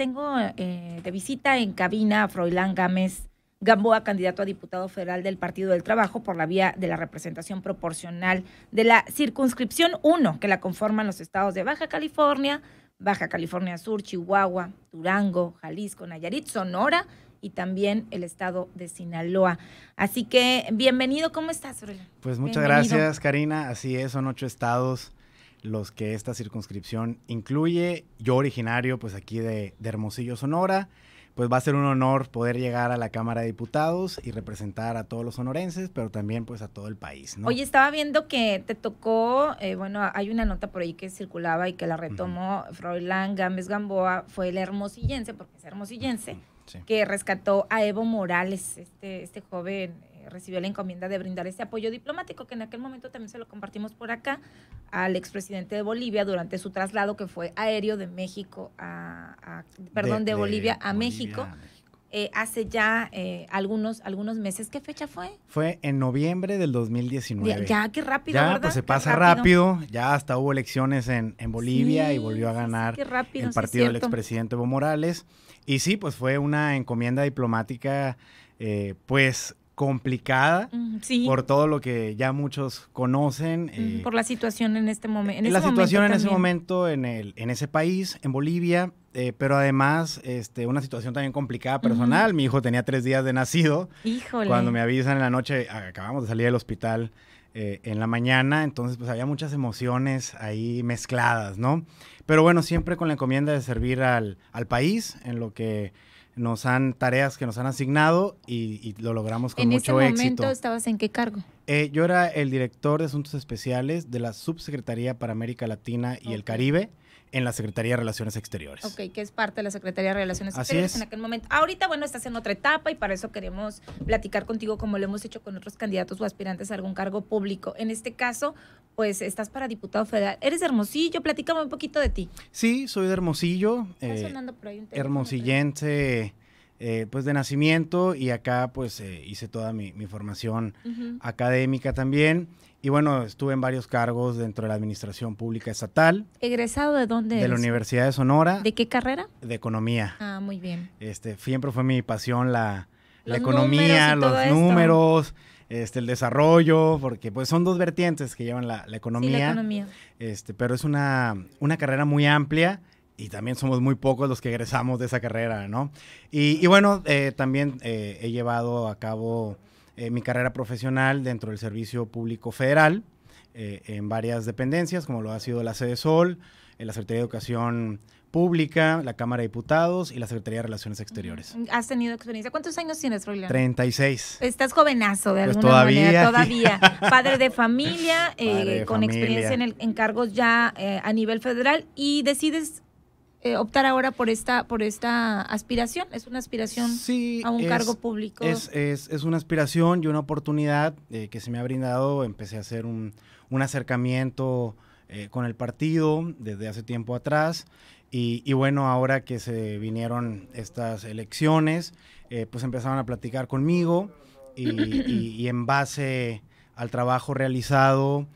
tengo eh, de visita en cabina a Froilán Gámez Gamboa, candidato a diputado federal del Partido del Trabajo por la vía de la representación proporcional de la circunscripción 1, que la conforman los estados de Baja California, Baja California Sur, Chihuahua, Durango, Jalisco, Nayarit, Sonora y también el estado de Sinaloa. Así que bienvenido, ¿cómo estás, Froilán? Pues muchas gracias, Karina. Así es, son ocho estados los que esta circunscripción incluye. Yo originario, pues aquí de, Hermosillo, Sonora, pues va a ser un honor poder llegar a la Cámara de Diputados y representar a todos los sonorenses, pero también pues a todo el país. ¿no? Oye, estaba viendo que te tocó, eh, bueno, hay una nota por ahí que circulaba y que la retomó uh Gámez Gamboa, fue el hermosillense, porque es hermosillense. que rescató a Evo Morales, este, este joven recibió la encomienda de brindar ese apoyo diplomático, que en aquel momento también se lo compartimos por acá al expresidente de Bolivia durante su traslado que fue aéreo de México a, perdón, de, Bolivia, a, México, eh, hace ya eh, algunos, algunos meses. ¿Qué fecha fue? Fue en noviembre del 2019. Ya, qué rápido. Ya, pues se pasa rápido. Ya hasta hubo elecciones en, en Bolivia y volvió a ganar el partido del expresidente Evo Morales. Y sí, pues fue una encomienda diplomática, eh, pues complicada sí. por todo lo que ya muchos conocen. Eh, por la situación en este, momento en la este momento. La situación en ese momento en, el, en ese país, en Bolivia, eh, pero además este, una situación también complicada personal. Mi hijo tenía tres días de nacido. Híjole. Cuando me avisan en la noche, acabamos de salir del hospital eh, en la mañana, entonces pues había muchas emociones ahí mezcladas, ¿no? Pero bueno, siempre con la encomienda de servir al, al país, en lo que nos han tareas que nos han asignado y, lo logramos con mucho éxito. En ese momento estabas en qué cargo? Eh, yo era el director de Asuntos Especiales de la Subsecretaría para América Latina y el Caribe en la Secretaría de Relaciones Exteriores. Ok, que es parte de la Secretaría de Relaciones Exteriores en aquel momento. Ahorita, bueno, estás en otra etapa y para eso queremos platicar contigo como lo hemos hecho con otros candidatos o aspirantes a algún cargo público. En este caso, pues estás para diputado federal. Eres de Hermosillo, platícame un poquito de ti. Sí, soy de Hermosillo. Está eh, Hermosillense eh, pues de nacimiento y acá pues eh, hice toda mi, formación académica también. Y bueno, estuve en varios cargos dentro de la Administración Pública Estatal. ¿Egresado de dónde? De la Universidad de Sonora. ¿De qué carrera? De Economía. Ah, muy bien. Este, siempre fue mi pasión la, economía, los números. Este, el desarrollo, porque pues son dos vertientes que llevan la, economía. la economía. Este, pero es una carrera muy amplia y también somos muy pocos los que egresamos de esa carrera, ¿no? Y, bueno, eh, también eh, he llevado a cabo eh, mi carrera profesional dentro del Servicio Público Federal en varias dependencias, como lo ha sido la Sede Sol, la Secretaría de Educación Pública, la Cámara de Diputados y la Secretaría de Relaciones Exteriores. Has tenido experiencia. ¿Cuántos años tienes, Roland? 36. Estás jovenazo, de pues alguna todavía, manera, todavía. Padre de familia, con experiencia en, cargos ya a nivel federal y decides eh, optar ahora por esta, por esta aspiración. Es una aspiración a un cargo público. Es, una aspiración y una oportunidad eh, que se me ha brindado. Empecé a hacer un, acercamiento eh, con el partido desde hace tiempo atrás. Y, bueno, ahora que se vinieron estas elecciones, pues empezaron a platicar conmigo y, en base al trabajo realizado,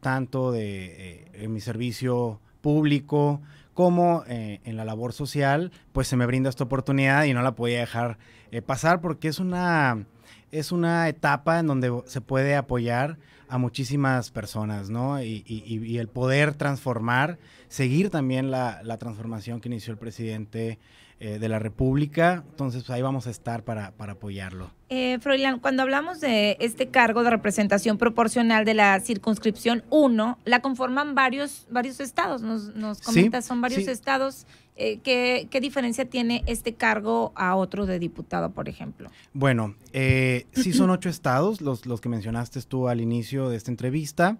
tanto de, en mi servicio público como eh, en la labor social, pues se me brinda esta oportunidad y no la podía dejar eh, pasar porque es una, es una etapa en donde se puede apoyar a muchísimas personas, ¿no? Y, y el poder transformar, seguir también la, la transformación que inició el presidente eh, de la República. Entonces, pues, ahí vamos a estar para, apoyarlo. Eh, Froilán, cuando hablamos de este cargo de representación proporcional de la circunscripción 1, la conforman varios, varios estados. Nos, comentas, son varios estados. Eh, ¿qué, ¿qué, diferencia tiene este cargo a otro de diputado, por ejemplo? Bueno, eh, sí son ocho estados, los, los que mencionaste tú al inicio de esta entrevista.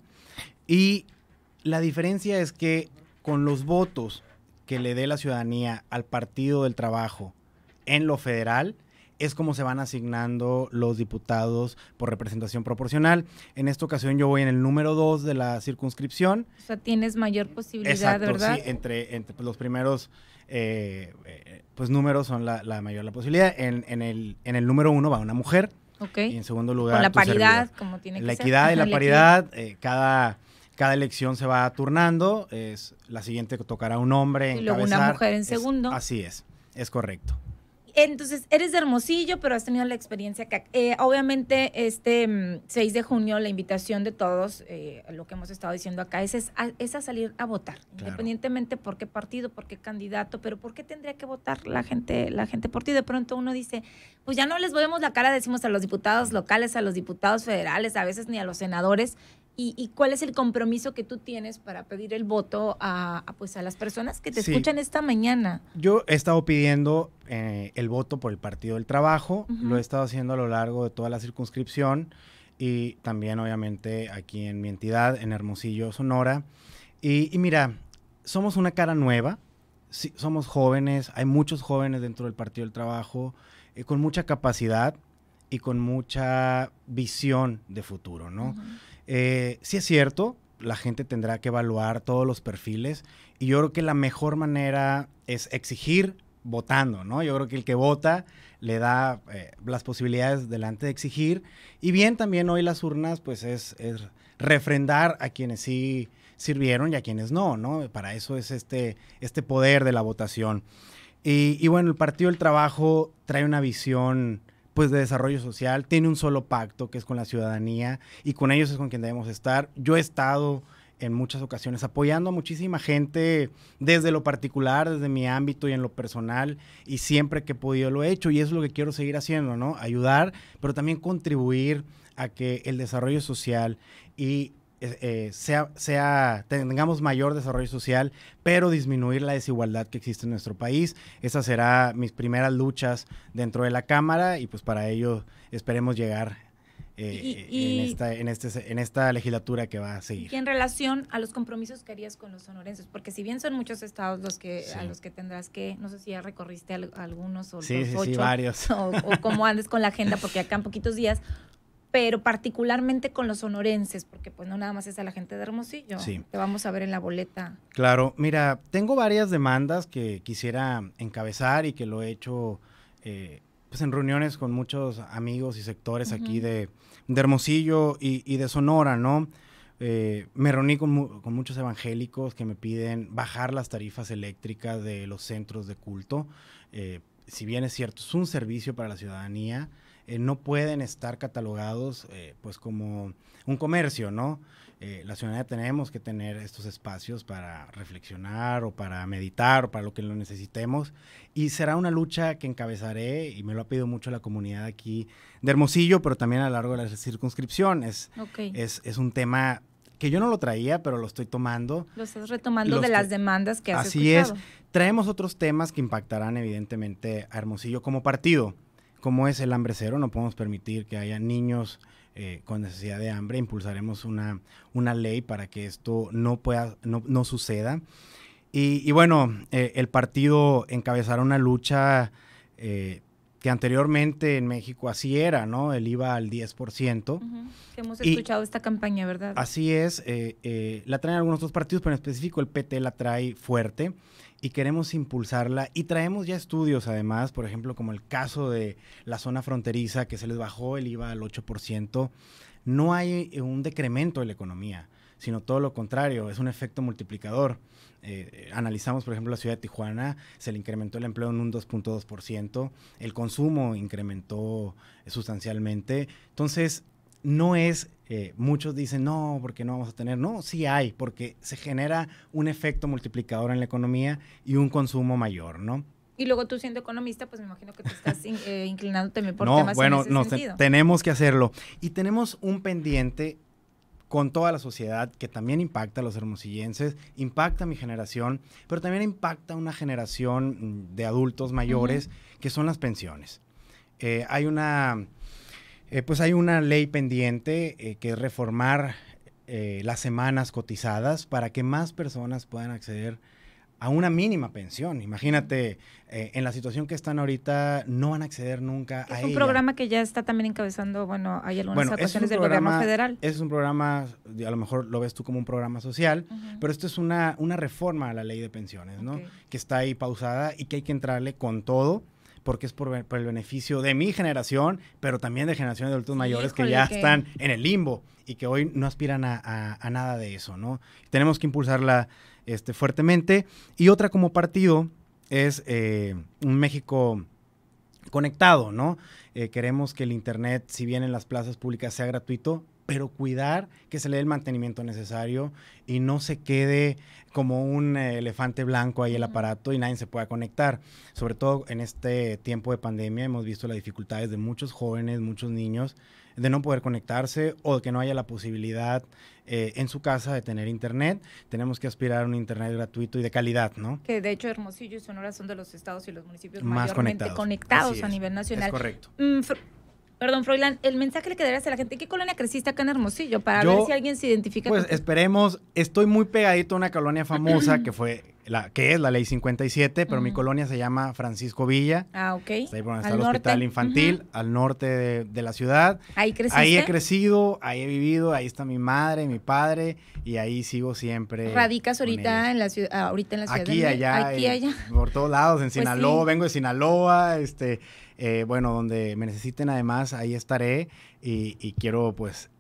Y la diferencia es que con los votos que le dé la ciudadanía al Partido del Trabajo en lo federal, es como se van asignando los diputados por representación proporcional. En esta ocasión yo voy en el número 2 de la circunscripción. O sea, tienes mayor posibilidad, Exacto, ¿verdad? Sí, entre, los primeros eh, eh, pues números son la, mayor la posibilidad. En, el, en el número uno va una mujer. Ok. Y en segundo lugar, la paridad, como tiene que ser. la, equidad y la paridad, eh, cada cada elección se va turnando, es la siguiente que tocará un hombre en Y luego una mujer en segundo. así es, es correcto. Entonces, eres de Hermosillo, pero has tenido la experiencia que eh, obviamente, este 6 mm, de junio, la invitación de todos, eh, lo que hemos estado diciendo acá, es, es, a, salir a votar, independientemente por qué partido, por qué candidato, pero ¿por qué tendría que votar la gente, la gente por ti? De pronto uno dice, pues ya no les volvemos la cara, decimos a los diputados locales, a los diputados federales, a veces ni a los senadores, y, cuál es el compromiso que tú tienes para pedir el voto a, pues, a las personas que te escuchan esta mañana. Yo he estado pidiendo eh, el voto por el Partido del Trabajo, lo he estado haciendo a lo largo de toda la circunscripción y también obviamente aquí en mi entidad, en Hermosillo, Sonora. Y, mira, somos una cara nueva, somos jóvenes, hay muchos jóvenes dentro del Partido del Trabajo eh, con mucha capacidad y con mucha visión de futuro, ¿no? si eh, sí es cierto, la gente tendrá que evaluar todos los perfiles y yo creo que la mejor manera es exigir votando, ¿no? Yo creo que el que vota le da eh, las posibilidades delante de exigir y bien también hoy las urnas pues es, refrendar a quienes sí sirvieron y a quienes no, ¿no? Para eso es este, este poder de la votación. Y, y bueno, el Partido del Trabajo trae una visión pues de desarrollo social, tiene un solo pacto que es con la ciudadanía y con ellos es con quien debemos estar. Yo he estado en muchas ocasiones apoyando a muchísima gente desde lo particular, desde mi ámbito y en lo personal y siempre que he podido lo he hecho y es lo que quiero seguir haciendo, ¿no? Ayudar, pero también contribuir a que el desarrollo social y eh, sea, sea, tengamos mayor desarrollo social, pero disminuir la desigualdad que existe en nuestro país. Esas serán mis primeras luchas dentro de la Cámara y pues para ello esperemos llegar eh, en, esta, este, en esta legislatura que va a seguir. Y en relación a los compromisos que harías con los sonorenses, porque si bien son muchos estados los que a los que tendrás que, no sé si ya recorriste algunos o varios. O, o cómo andes con la agenda, porque acá en poquitos días pero particularmente con los sonorenses, porque pues no nada más es a la gente de Hermosillo. Te vamos a ver en la boleta. Claro, mira, tengo varias demandas que quisiera encabezar y que lo he hecho eh, pues en reuniones con muchos amigos y sectores aquí de, Hermosillo y, de Sonora, ¿no? Eh, me reuní con, muchos evangélicos que me piden bajar las tarifas eléctricas de los centros de culto. Eh, si bien es cierto, es un servicio para la ciudadanía, eh, no pueden estar catalogados eh, pues como un comercio, ¿no? Eh, la ciudadanía tenemos que tener estos espacios para reflexionar o para meditar o para lo que lo necesitemos y será una lucha que encabezaré y me lo ha pedido mucho la comunidad aquí de Hermosillo, pero también a lo largo de las circunscripciones. Es, un tema que yo no lo traía, pero lo estoy tomando. Lo estás retomando de las demandas que has Así es. Traemos otros temas que impactarán evidentemente a Hermosillo como partido como es el hambre cero, no podemos permitir que haya niños eh, con necesidad de hambre, impulsaremos una, una ley para que esto no, pueda, no, suceda. Y, bueno, eh, el partido encabezará una lucha eh, que anteriormente en México así era, ¿no? El IVA al 10%. Hemos escuchado esta campaña, ¿verdad? Así es, la traen algunos otros partidos, pero en específico el PT la trae fuerte y queremos impulsarla y traemos ya estudios además, por ejemplo, como el caso de la zona fronteriza que se les bajó el IVA al 8%, no hay eh, un decremento de la economía, sino todo lo contrario, es un efecto multiplicador. Eh, analizamos, por ejemplo, la ciudad de Tijuana, se le incrementó el empleo en un 2.2%, el consumo incrementó sustancialmente. Entonces, no es, eh, muchos dicen, no, porque no vamos a tener, no, sí hay, porque se genera un efecto multiplicador en la economía y un consumo mayor, ¿no? Y luego tú siendo economista, pues me imagino que te estás eh, inclinando también por no, bueno, no, tenemos que hacerlo. Y tenemos un pendiente con toda la sociedad que también impacta a los hermosillenses, impacta a mi generación, pero también impacta a una generación mm, de adultos mayores que son las pensiones. Eh, hay una eh, pues hay una ley pendiente eh, que es reformar eh, las semanas cotizadas para que más personas puedan acceder a una mínima pensión. Imagínate, en la situación que están ahorita, no van a acceder nunca a a Es un programa que ya está también encabezando, bueno, hay algunas del gobierno federal. Es un programa, a lo mejor lo ves tú como un programa social, pero esto es una, una reforma a la ley de pensiones, ¿no? Que está ahí pausada y que hay que entrarle con todo porque es por, el beneficio de mi generación, pero también de generaciones de adultos mayores que ya están en el limbo y que hoy no aspiran a, nada de eso, ¿no? Tenemos que impulsarla este, fuertemente. Y otra como partido es eh, un México conectado, ¿no? Eh, queremos que el Internet, si bien en las plazas públicas sea gratuito, pero cuidar que se le dé el mantenimiento necesario y no se quede como un eh, elefante blanco ahí el aparato y nadie se pueda conectar. Sobre todo en este tiempo de pandemia hemos visto las dificultades de muchos jóvenes, muchos niños, de no poder conectarse o de que no haya la posibilidad eh, en su casa de tener internet. Tenemos que aspirar a un internet gratuito y de calidad, ¿no? Que de hecho Hermosillo y Sonora son de los estados y los municipios más mayormente conectados, a nivel nacional. Es correcto. Mm, Perdón, Froilan, el mensaje le quedaría a la gente. ¿Qué colonia creciste acá en Hermosillo? Para ver si alguien se identifica. Pues esperemos. Estoy muy pegadito a una colonia famosa que fue la, que es la ley 57, pero mi colonia se llama Francisco Villa. Ah, ok. Está ahí por donde está el hospital infantil, al norte de, la ciudad. Ahí creciste. Ahí he crecido, ahí he vivido, ahí está mi madre, mi padre, y ahí sigo siempre. ¿Radicas ah, ahorita en la ciudad? Ahorita en la ciudad. Aquí, allá. Aquí, allá. Por todos lados, en pues Sinaloa, vengo de Sinaloa, este, eh, bueno, donde me necesiten además, ahí estaré y, y quiero pues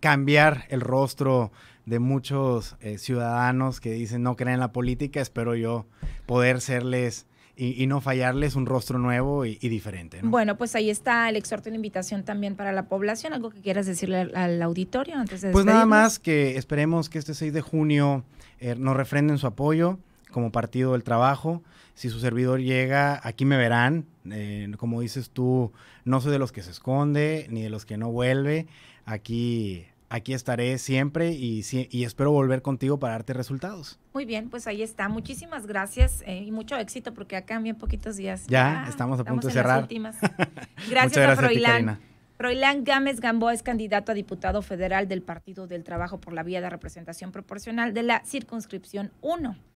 cambiar el rostro de muchos eh, ciudadanos que dicen no creen en la política, espero yo poder serles y, no fallarles un rostro nuevo y, diferente. Bueno, pues ahí está el exhorto y la invitación también para la población. ¿Algo que quieras decirle al, auditorio antes de Pues nada más que esperemos que este 6 de junio eh, nos refrenden su apoyo como partido del trabajo. Si su servidor llega, aquí me verán. Eh, como dices tú, no soy de los que se esconde ni de los que no vuelve. Aquí aquí estaré siempre y, y, espero volver contigo para darte resultados. Muy bien, pues ahí está. Muchísimas gracias eh, y mucho éxito porque acá en bien poquitos días. Ya, estamos a punto de cerrar. Las Gracias, gracias, a Froilán. Froilán Gámez Gamboa es candidato a diputado federal del Partido del Trabajo por la vía de representación proporcional de la circunscripción 1.